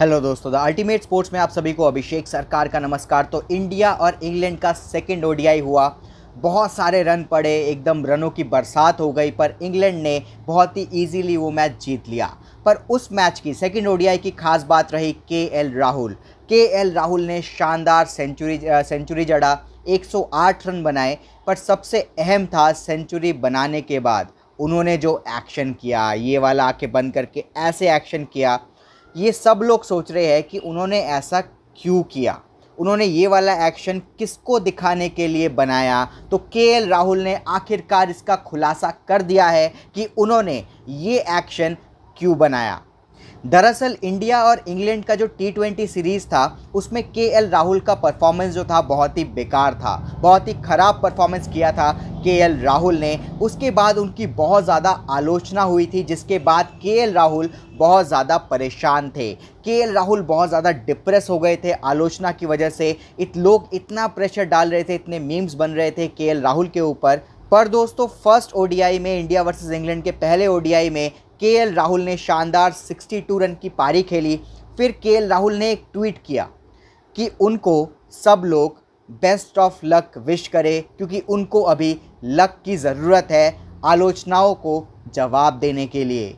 hello दोस्तों the ultimate sports में आप सभी को अभिषेक सरकार का नमस्कार तो इंडिया और इंग्लैंड का सेकेंड ओडीआई हुआ बहुत सारे रन पड़े एकदम रनों की बरसात हो गई पर इंग्लैंड ने बहुत ही इजीली वो मैच जीत लिया पर उस मैच की सेकेंड ओडीआई की खास बात रही के एल राहुल के एल राहुल ने शानदार सेंचुरी सेंचुरी जड़ा 108 रन बनाए पर सबसे अहम था सेंचुरी बनाने के बाद उन्होंने जो एक्शन किया ये वाला आके बंद करके ऐसे एक्शन किया ये सब लोग सोच रहे हैं कि उन्होंने ऐसा क्यों किया उन्होंने ये वाला एक्शन किसको दिखाने के लिए बनाया तो के राहुल ने आखिरकार इसका खुलासा कर दिया है कि उन्होंने ये एक्शन क्यों बनाया दरअसल इंडिया और इंग्लैंड का जो टी ट्वेंटी सीरीज़ था उसमें के एल राहुल का परफॉर्मेंस जो था बहुत ही बेकार था बहुत ही ख़राब परफॉर्मेंस किया था के एल राहुल ने उसके बाद उनकी बहुत ज़्यादा आलोचना हुई थी जिसके बाद के एल राहुल बहुत ज़्यादा परेशान थे के एल राहुल बहुत ज़्यादा डिप्रेस हो गए थे आलोचना की वजह से इत लोग इतना प्रेशर डाल रहे थे इतने मीम्स बन रहे थे के एल राहुल के ऊपर पर दोस्तों फर्स्ट ओडीआई में इंडिया वर्सेस इंग्लैंड के पहले ओडीआई में के राहुल ने शानदार 62 रन की पारी खेली फिर के राहुल ने एक ट्वीट किया कि उनको सब लोग बेस्ट ऑफ लक विश करें क्योंकि उनको अभी लक की ज़रूरत है आलोचनाओं को जवाब देने के लिए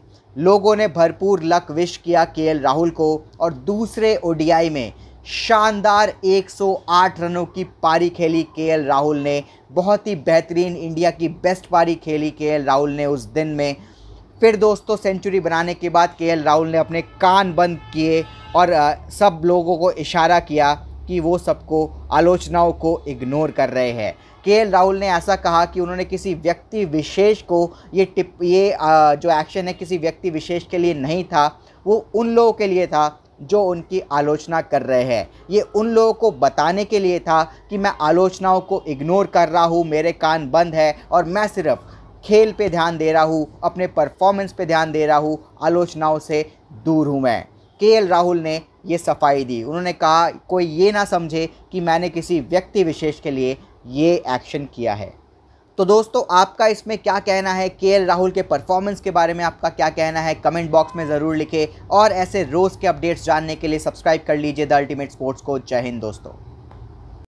लोगों ने भरपूर लक विश किया के राहुल को और दूसरे ओडीआई में शानदार 108 रनों की पारी खेली के राहुल ने बहुत ही बेहतरीन इंडिया की बेस्ट पारी खेली के राहुल ने उस दिन में फिर दोस्तों सेंचुरी बनाने के बाद के राहुल ने अपने कान बंद किए और सब लोगों को इशारा किया कि वो सबको आलोचनाओं को इग्नोर कर रहे हैं के राहुल ने ऐसा कहा कि उन्होंने किसी व्यक्ति विशेष को ये टिप ये जो एक्शन है किसी व्यक्ति विशेष के लिए नहीं था वो उन लोगों के लिए था जो उनकी आलोचना कर रहे हैं ये उन लोगों को बताने के लिए था कि मैं आलोचनाओं को इग्नोर कर रहा हूँ मेरे कान बंद है और मैं सिर्फ खेल पे ध्यान दे रहा हूँ अपने परफॉर्मेंस पे ध्यान दे रहा हूँ आलोचनाओं से दूर हूँ मैं के राहुल ने ये सफाई दी उन्होंने कहा कोई ये ना समझे कि मैंने किसी व्यक्ति विशेष के लिए ये एक्शन किया है तो दोस्तों आपका इसमें क्या कहना है के राहुल के परफॉर्मेंस के बारे में आपका क्या कहना है कमेंट बॉक्स में ज़रूर लिखें और ऐसे रोज़ के अपडेट्स जानने के लिए सब्सक्राइब कर लीजिए द अल्टीमेट स्पोर्ट्स को जय हिंद दोस्तों